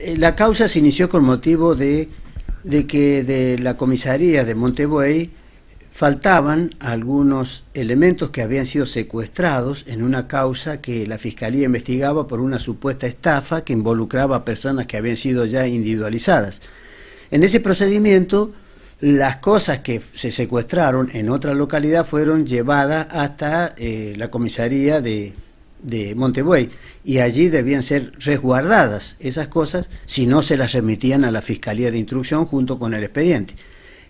Eh, la causa se inició con motivo de, que de la comisaría de Montebuey faltaban algunos elementos que habían sido secuestrados en una causa que la fiscalía investigaba por una supuesta estafa que involucraba a personas que habían sido ya individualizadas. En ese procedimiento, las cosas que se secuestraron en otra localidad fueron llevadas hasta eh, la comisaría de, de Montebuey y allí debían ser resguardadas esas cosas si no se las remitían a la Fiscalía de Instrucción junto con el expediente.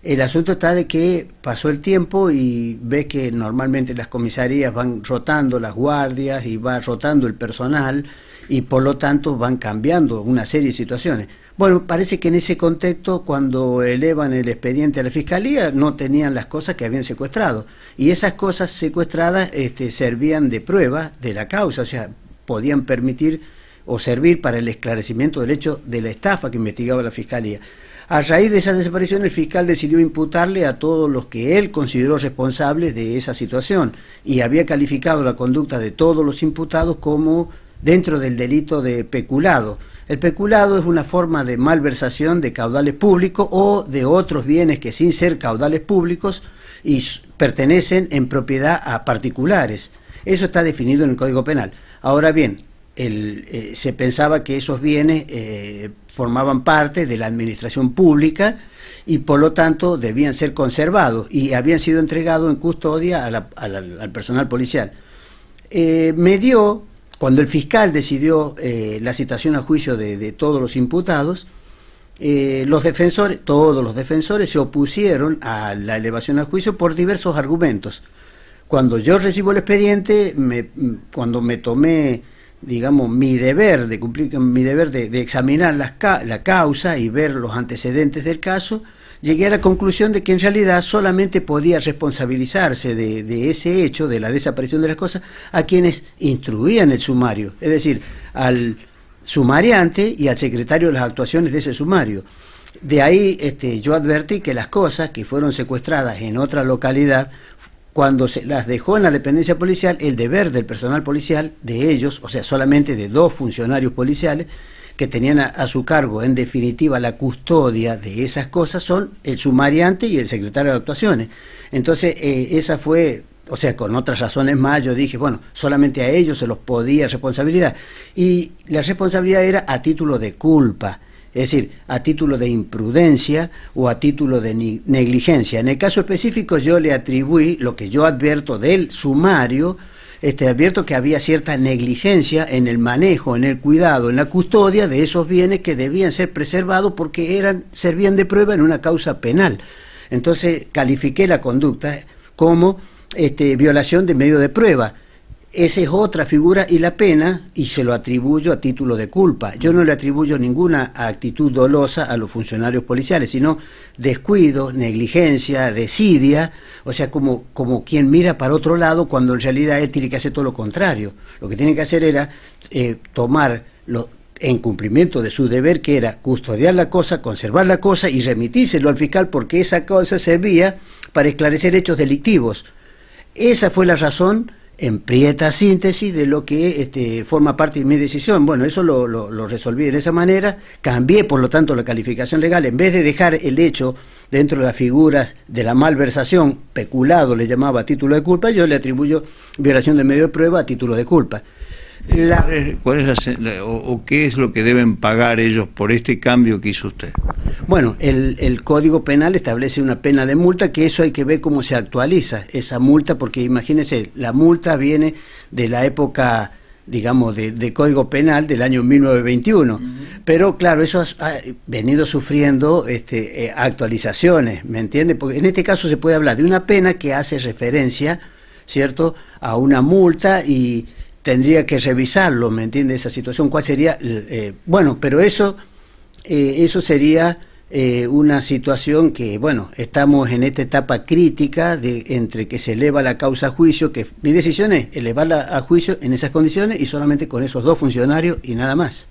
El asunto está de que pasó el tiempo y ve que normalmente las comisarías van rotando las guardias y va rotando el personal y por lo tanto van cambiando una serie de situaciones. Bueno, parece que en ese contexto, cuando elevan el expediente a la fiscalía, no tenían las cosas que habían secuestrado. Y esas cosas secuestradas este, servían de prueba de la causa, o sea, podían permitir o servir para el esclarecimiento del hecho de la estafa que investigaba la fiscalía. A raíz de esa desaparición, el fiscal decidió imputarle a todos los que él consideró responsables de esa situación y había calificado la conducta de todos los imputados como dentro del delito de peculado. El peculado es una forma de malversación de caudales públicos o de otros bienes que sin ser caudales públicos y pertenecen en propiedad a particulares. Eso está definido en el Código Penal. Ahora bien, eh, se pensaba que esos bienes eh, formaban parte de la administración pública y por lo tanto debían ser conservados y habían sido entregados en custodia al personal policial. Eh, me dio cuando el fiscal decidió eh, la citación a juicio de, todos los imputados, eh, los defensores, todos los defensores se opusieron a la elevación a juicio por diversos argumentos. Cuando yo recibo el expediente, cuando me tomé, digamos, mi deber de cumplir, mi deber de, examinar la causa y ver los antecedentes del caso, llegué a la conclusión de que en realidad solamente podía responsabilizarse de, ese hecho, de la desaparición de las cosas, a quienes instruían el sumario, es decir, al sumariante y al secretario de las actuaciones de ese sumario. De ahí este, yo advertí que las cosas que fueron secuestradas en otra localidad cuando se las dejó en la dependencia policial, el deber del personal policial, de ellos, o sea, solamente de dos funcionarios policiales, que tenían a, su cargo, en definitiva, la custodia de esas cosas son el sumariante y el secretario de actuaciones. Entonces, eh, esa fue, o sea, con otras razones más, yo dije, bueno, solamente a ellos se los podía responsabilidad. Y la responsabilidad era a título de culpa. Es decir, a título de imprudencia o a título de negligencia. En el caso específico yo le atribuí lo que yo advierto del sumario, este, advierto que había cierta negligencia en el manejo, en el cuidado, en la custodia de esos bienes que debían ser preservados porque eran, servían de prueba en una causa penal. Entonces califiqué la conducta como este, violación de medio de prueba esa es otra figura y la pena, y se lo atribuyo a título de culpa. Yo no le atribuyo ninguna actitud dolosa a los funcionarios policiales, sino descuido, negligencia, desidia, o sea, como, quien mira para otro lado cuando en realidad él tiene que hacer todo lo contrario. Lo que tiene que hacer era eh, tomar en cumplimiento de su deber, que era custodiar la cosa, conservar la cosa y remitírselo al fiscal porque esa cosa servía para esclarecer hechos delictivos. Esa fue la razón en prieta síntesis de lo que este, forma parte de mi decisión. Bueno, eso lo, lo, resolví de esa manera, cambié por lo tanto la calificación legal, en vez de dejar el hecho dentro de las figuras de la malversación, peculado le llamaba título de culpa, yo le atribuyo violación de medio de prueba a título de culpa. Eh, ¿Cuál es o, qué es lo que deben pagar ellos por este cambio que hizo usted? Bueno, el, Código Penal establece una pena de multa, que eso hay que ver cómo se actualiza esa multa, porque imagínense, la multa viene de la época digamos, de, Código Penal del año 1921. Pero claro, eso ha, venido sufriendo este, eh, actualizaciones, ¿me entiende? Porque en este caso se puede hablar de una pena que hace referencia, ¿cierto?, a una multa y, tendría que revisarlo, ¿me entiende? Esa situación, ¿cuál sería? Eh, bueno, pero eso, eh, eso sería eh, una situación que, bueno, estamos en esta etapa crítica de entre que se eleva la causa a juicio, que mi decisión es elevarla a juicio en esas condiciones y solamente con esos dos funcionarios y nada más.